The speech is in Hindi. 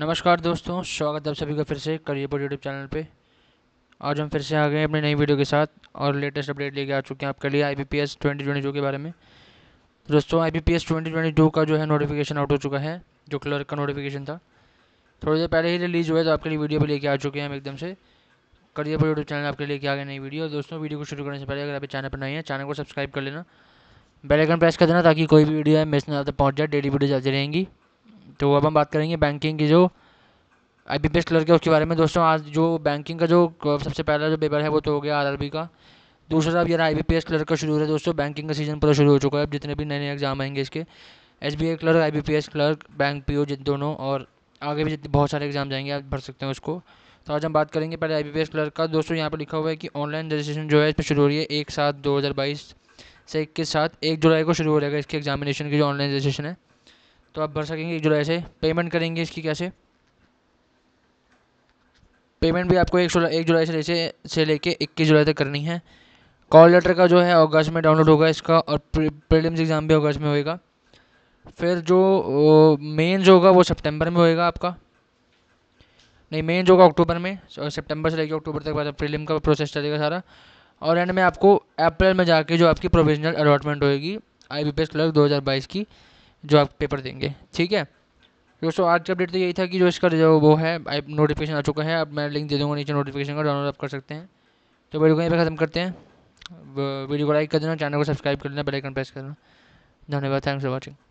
नमस्कार दोस्तों स्वागत है आप सभी का फिर से करियर यूट्यूब चैनल पे आज हम फिर से आ गए हैं अपनी नई वीडियो के साथ और लेटेस्ट अपडेट लेके आ चुके हैं आपके लिए I P P S twenty twenty two के बारे में दोस्तों I P P S twenty twenty two का जो है नोटिफिकेशन आउट हो चुका है जो क्लर्क का नोटिफिकेशन था थोड़ी देर पहले ही रिलीज़ हुआ है तो आपके लिए वीडियो भी लेके आ चुके हैं हम एकदम से करियर यूट्यूब चैनल आपके लिए आ गए नई वीडियो दोस्तों वीडियो को शुरू करने से पहले अगर आप चैनल पर नहीं है चैनल को सब्सक्राइब कर लेना बेलाइकन प्रेस कर देना ताकि कोई भी वीडियो है मिस ना पहुँच जाए डेली वीडियो जाती रहेंगी तो अब हम बात करेंगे बैंकिंग की जो I B P S clerk है उसके बारे में दोस्तों आज जो बैंकिंग का जो सबसे पहला जो पेपर है वो तो हो गया आर आर बी का दूसरा अब यार I B P S clerk का शुरू हो रहा है दोस्तों बैंकिंग का सीजन पूरा शुरू हो चुका है अब जितने भी नए नए एग्जाम आएंगे इसके S B I clerk I B P S clerk bank P O जिन दोनों और आगे भी जितने बहुत सारे एग्जाम जाएंगे आप भर सकते हैं उसको तो आज हम बात करेंगे पहले I B P S clerk का दोस्तों यहाँ पर लिखा हुआ है कि ऑनलाइन रजिस्ट्रेशन जो है इसमें शुरू हो रही है एक सात दो हज़ार बाईस से इक्कीस सात एक जुलाई को शुरू हो जाएगा इसके एग्जामिनेशन की जो ऑनलाइन रजिस्ट्रेशन है तो आप भर सकेंगे एक जुलाई से पेमेंट करेंगे इसकी कैसे पेमेंट भी आपको एक एक जुलाई से लेसे से लेके इक्कीस जुलाई तक करनी है कॉल लेटर का जो है अगस्त में डाउनलोड होगा इसका और प्रीलिम्स एग्ज़ाम भी अगस्त में होएगा फिर जो मेन जो होगा वो सितंबर में होएगा आपका नहीं मेन जो होगा अक्टूबर में सितंबर से लेकर अक्टूबर तक बाद प्रीलिम का प्रोसेस चलेगा सारा और एंड में आपको अप्रैल में जाके जो आपकी प्रोविजनल अलॉटमेंट होएगी I B P S clerk दो हज़ार बाईस की जो आप पेपर देंगे ठीक है दोस्तों आज का अपडेट तो यही था कि जो इसका जो वो है नोटिफिकेशन आ चुका है अब मैं लिंक दे दूँगा नीचे नोटिफिकेशन का डाउनलोड आप कर सकते हैं तो वीडियो को यहीं पर ख़त्म करते हैं वीडियो को लाइक कर देना चैनल को सब्सक्राइब कर लेना बेलाइकन प्रेस करना धन्यवाद थैंक्स फॉर वॉचिंग